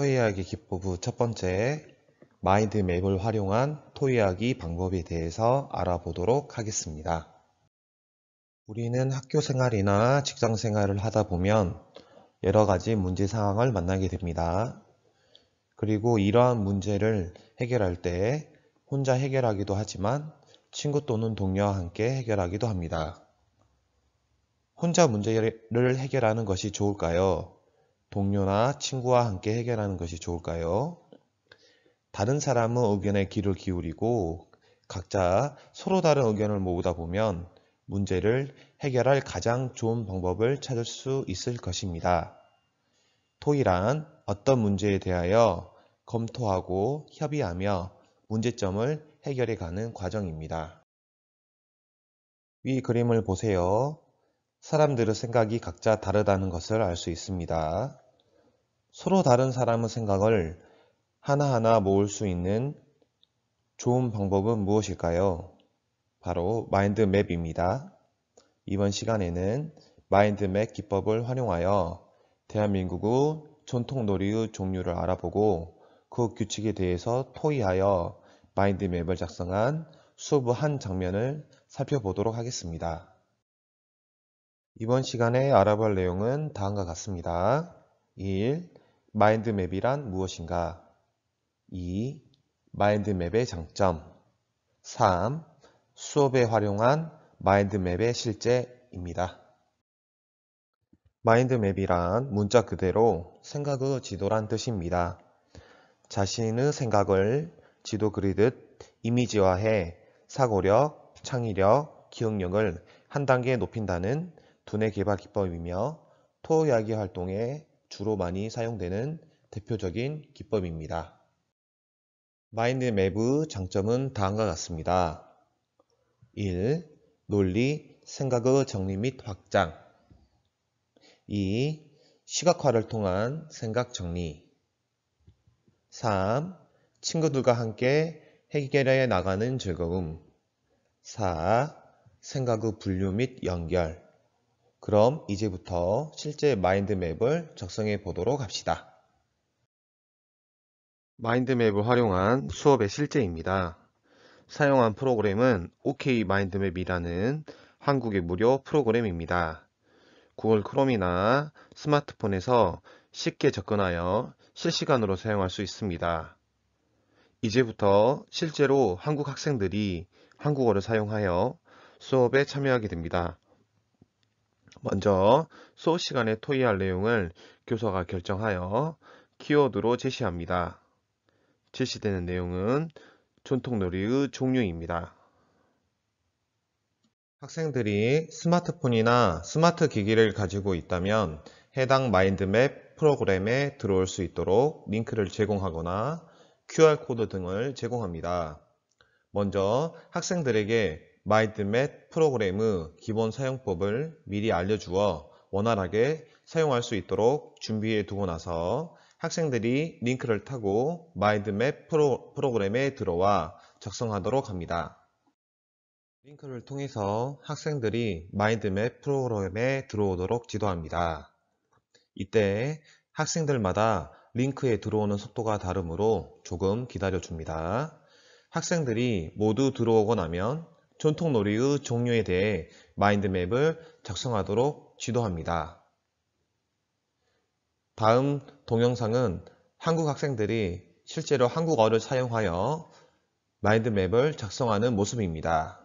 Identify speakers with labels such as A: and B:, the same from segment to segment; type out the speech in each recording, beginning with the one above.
A: 토이하기 기법부 첫 번째 마인드 맵을 활용한 토이하기 방법에 대해서 알아보도록 하겠습니다. 우리는 학교 생활이나 직장 생활을 하다 보면 여러 가지 문제 상황을 만나게 됩니다. 그리고 이러한 문제를 해결할 때 혼자 해결하기도 하지만 친구 또는 동료와 함께 해결하기도 합니다. 혼자 문제를 해결하는 것이 좋을까요? 동료나 친구와 함께 해결하는 것이 좋을까요? 다른 사람은 의견에 귀를 기울이고 각자 서로 다른 의견을 모으다 보면 문제를 해결할 가장 좋은 방법을 찾을 수 있을 것입니다. 토의란 어떤 문제에 대하여 검토하고 협의하며 문제점을 해결해 가는 과정입니다. 위 그림을 보세요. 사람들의 생각이 각자 다르다는 것을 알 수 있습니다. 서로 다른 사람의 생각을 하나하나 모을 수 있는 좋은 방법은 무엇일까요? 바로 마인드맵입니다. 이번 시간에는 마인드맵 기법을 활용하여 대한민국의 전통놀이의 종류를 알아보고 그 규칙에 대해서 토의하여 마인드맵을 작성한 수업의 한 장면을 살펴보도록 하겠습니다. 이번 시간에 알아볼 내용은 다음과 같습니다. 1. 마인드맵이란 무엇인가? 2. 마인드맵의 장점 3. 수업에 활용한 마인드맵의 실제입니다. 마인드맵이란 문자 그대로 생각의 지도란 뜻입니다. 자신의 생각을 지도 그리듯 이미지화해 사고력, 창의력, 기억력을 한 단계 높인다는 두뇌 개발 기법이며 토야기 활동에 주로 많이 사용되는 대표적인 기법입니다. 마인드맵의 장점은 다음과 같습니다. 1. 논리, 생각의 정리 및 확장 2. 시각화를 통한 생각 정리 3. 친구들과 함께 해결해 나가는 즐거움 4. 생각의 분류 및 연결 그럼 이제부터 실제 마인드맵을 작성해 보도록 합시다. 마인드맵을 활용한 수업의 실제입니다. 사용한 프로그램은 OK 마인드맵이라는 한국의 무료 프로그램입니다. 구글 크롬이나 스마트폰에서 쉽게 접근하여 실시간으로 사용할 수 있습니다. 이제부터 실제로 한국 학생들이 한국어를 사용하여 수업에 참여하게 됩니다. 먼저 수업 시간에 토의할 내용을 교사가 결정하여 키워드로 제시합니다. 제시되는 내용은 전통놀이의 종류입니다. 학생들이 스마트폰이나 스마트 기기를 가지고 있다면 해당 마인드맵 프로그램에 들어올 수 있도록 링크를 제공하거나 QR코드 등을 제공합니다. 먼저 학생들에게 마인드맵 프로그램의 기본 사용법을 미리 알려주어 원활하게 사용할 수 있도록 준비해 두고 나서 학생들이 링크를 타고 마인드맵 프로, 프로그램에 들어와 작성하도록 합니다. 링크를 통해서 학생들이 마인드맵 프로그램에 들어오도록 지도합니다. 이때 학생들마다 링크에 들어오는 속도가 다르므로 조금 기다려줍니다. 학생들이 모두 들어오고 나면 전통놀이의 종류에 대해 마인드맵을 작성하도록 지도합니다. 다음 동영상은 한국 학생들이 실제로 한국어를 사용하여 마인드맵을 작성하는 모습입니다.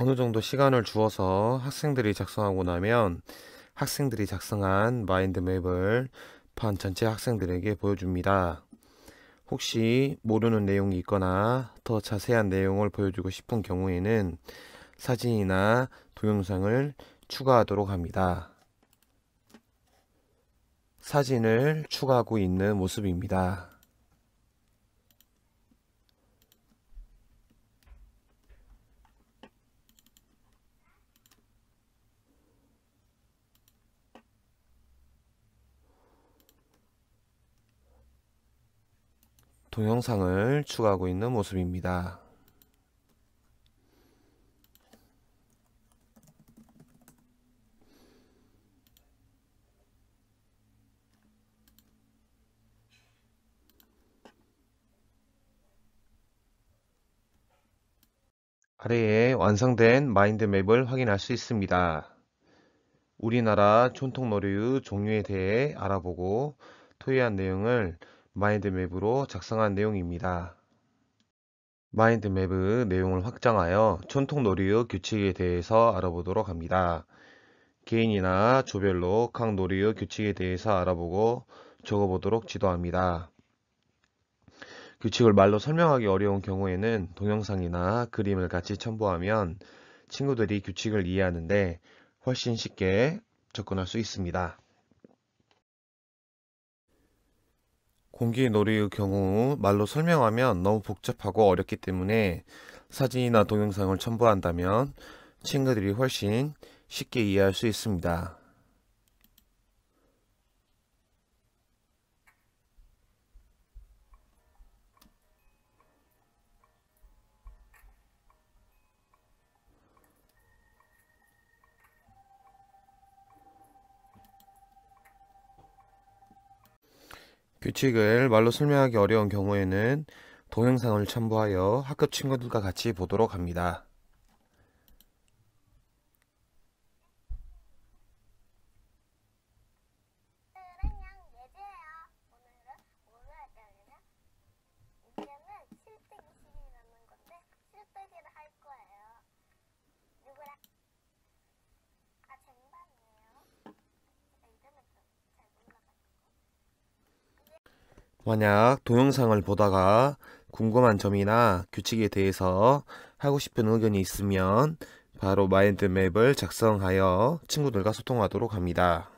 A: 어느 정도 시간을 주어서 학생들이 작성하고 나면 학생들이 작성한 마인드맵을 반 전체 학생들에게 보여줍니다. 혹시 모르는 내용이 있거나 더 자세한 내용을 보여주고 싶은 경우에는 사진이나 동영상을 추가하도록 합니다. 사진을 추가하고 있는 모습입니다. 동영상을 추가하고 있는 모습입니다. 아래에 완성된 마인드맵을 확인할 수 있습니다. 우리나라 전통노이의 종류에 대해 알아보고 토의한 내용을 마인드맵으로 작성한 내용입니다. 마인드맵의 내용을 확장하여 전통놀이의 규칙에 대해서 알아보도록 합니다. 개인이나 조별로 각 놀이의 규칙에 대해서 알아보고 적어보도록 지도합니다. 규칙을 말로 설명하기 어려운 경우에는 동영상이나 그림을 같이 첨부하면 친구들이 규칙을 이해하는데 훨씬 쉽게 접근할 수 있습니다. 공기놀이의 경우 말로 설명하면 너무 복잡하고 어렵기 때문에 사진이나 동영상을 첨부한다면 친구들이 훨씬 쉽게 이해할 수 있습니다. 규칙을 말로 설명하기 어려운 경우에는 동영상을 첨부하여 학급 친구들과 같이 보도록 합니다. 만약 동영상을 보다가 궁금한 점이나 규칙에 대해서 하고 싶은 의견이 있으면 바로 마인드맵을 작성하여 친구들과 소통하도록 합니다.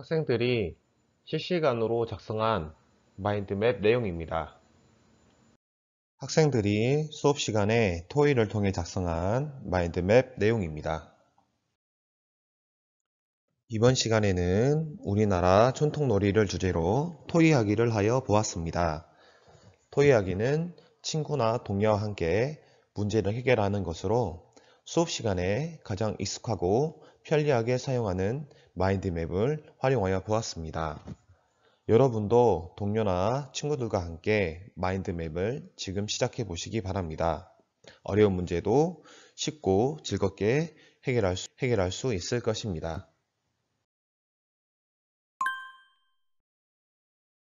A: 학생들이 실시간으로 작성한 마인드맵 내용입니다. 학생들이 수업 시간에 토의를 통해 작성한 마인드맵 내용입니다. 이번 시간에는 우리나라 전통놀이를 주제로 토의하기를 하여 보았습니다. 토의하기는 친구나 동료와 함께 문제를 해결하는 것으로 수업 시간에 가장 익숙하고 편리하게 사용하는 마인드맵을 활용하여 보았습니다. 여러분도 동료나 친구들과 함께 마인드맵을 지금 시작해 보시기 바랍니다. 어려운 문제도 쉽고 즐겁게 해결할 수, 해결할 수 있을 것입니다.